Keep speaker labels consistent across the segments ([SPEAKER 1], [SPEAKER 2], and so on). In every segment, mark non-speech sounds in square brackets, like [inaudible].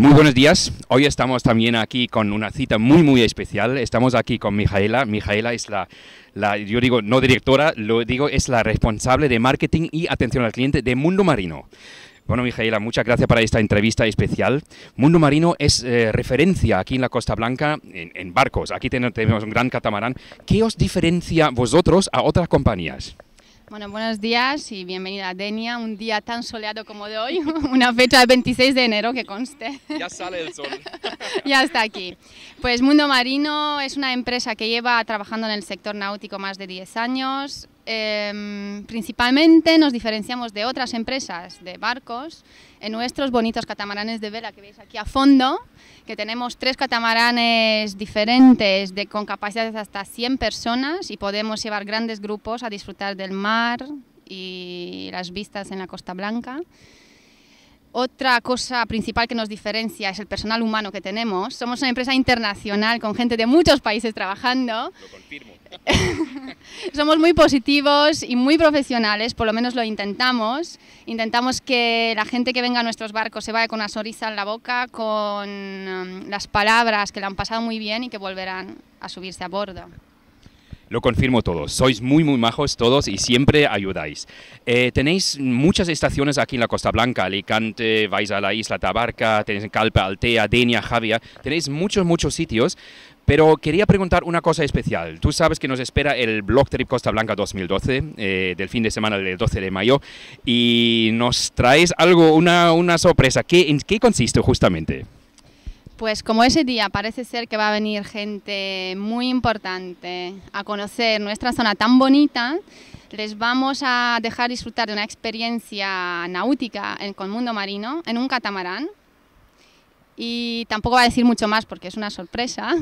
[SPEAKER 1] Muy buenos días. Hoy estamos también aquí con una cita muy, muy especial. Estamos aquí con Mijaela. Mijaela es la, yo digo, no directora, lo digo, es la responsable de marketing y atención al cliente de Mundo Marino. Bueno, Mijaela, muchas gracias para esta entrevista especial. Mundo Marino es eh, referencia aquí en la Costa Blanca en barcos. Aquí tenemos un gran catamarán. ¿Qué os diferencia vosotros a otras compañías?
[SPEAKER 2] Bueno, buenos días y bienvenida a Denia, un día tan soleado como de hoy, [laughs] una fecha del 26 de enero que conste.
[SPEAKER 1] Ya sale el sol. [laughs]
[SPEAKER 2] ya está aquí. Pues Mundo Marino es una empresa que lleva trabajando en el sector náutico más de 10 años, eh, principalmente nos diferenciamos de otras empresas de barcos en nuestros bonitos catamaranes de vela que veis aquí a fondo, que tenemos tres catamaranes diferentes de, con capacidades hasta 100 personas y podemos llevar grandes grupos a disfrutar del mar y las vistas en la Costa Blanca. Otra cosa principal que nos diferencia es el personal humano que tenemos. Somos una empresa internacional con gente de muchos países trabajando. [laughs] Somos muy positivos y muy profesionales, por lo menos lo intentamos. Intentamos que la gente que venga a nuestros barcos se vaya con una sonrisa en la boca, con um, las palabras que la han pasado muy bien y que volverán a subirse a bordo.
[SPEAKER 1] Lo confirmo todos, Sois muy, muy majos todos y siempre ayudáis. Eh, tenéis muchas estaciones aquí en la Costa Blanca, Alicante, vais a la isla Tabarca, tenéis en Calpe, Altea, Denia, Javia. Tenéis muchos, muchos sitios. Pero quería preguntar una cosa especial. Tú sabes que nos espera el Blog Trip Costa Blanca 2012, eh, del fin de semana del 12 de mayo, y nos traes algo, una, sorpresa. ¿Qué, ¿En qué consiste justamente?
[SPEAKER 2] Pues como ese día parece ser que va a venir gente muy importante a conocer nuestra zona tan bonita, les vamos a dejar disfrutar de una experiencia náutica en, el mundo marino, en un catamarán. Y tampoco va a decir mucho más porque es una sorpresa,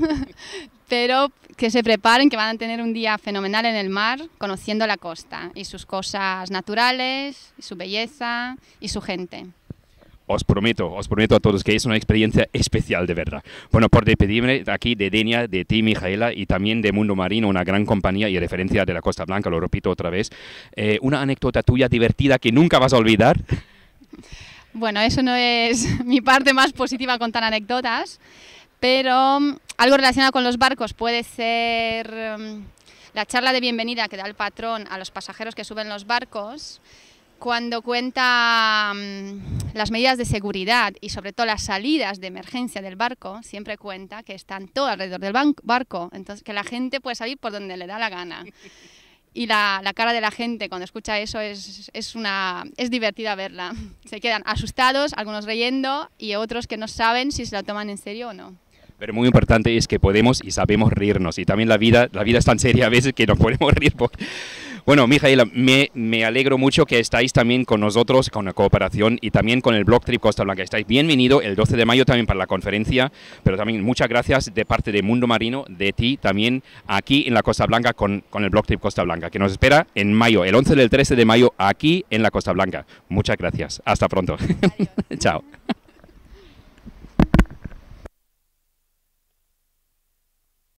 [SPEAKER 2] [laughs] pero que se preparen, que van a tener un día fenomenal en el mar, conociendo la costa y sus cosas naturales, su belleza y su gente
[SPEAKER 1] os prometo, os prometo a todos que es una experiencia especial de verdad. Bueno, por despedirme aquí de Denia, de ti, Mijaela, y también de Mundo Marino, una gran compañía y referencia de la Costa Blanca, lo repito otra vez. Eh, una anécdota tuya divertida que nunca vas a olvidar.
[SPEAKER 2] Bueno, eso no es [laughs] mi parte más positiva contar anécdotas, pero mm, algo relacionado con los barcos puede ser mm, la charla de bienvenida que da el patrón a los pasajeros que suben los barcos cuando cuenta mm, las medidas de seguridad y sobre todo las salidas de emergencia del barco siempre cuenta que están todo alrededor del barco, entonces que la gente puede salir por donde le da la gana. Y la, cara de la gente cuando escucha eso es, es, una, es divertida verla. Se quedan asustados, algunos riendo y otros que no saben si se la toman en serio o no.
[SPEAKER 1] Pero muy importante es que podemos y sabemos reírnos. Y también la vida, la vida es tan seria a veces que no podemos reír. Bueno, Mijaela, me, alegro mucho que estáis también con nosotros, con la cooperación y también con el Blog Trip Costa Blanca. Estáis bienvenido el 12 de mayo también para la conferencia, pero también muchas gracias de parte de Mundo Marino, de ti también, aquí en la Costa Blanca con, con el Blog Trip Costa Blanca, que nos espera en mayo, el 11 del 13 de mayo, aquí en la Costa Blanca. Muchas gracias. Hasta pronto. [laughs] Chao.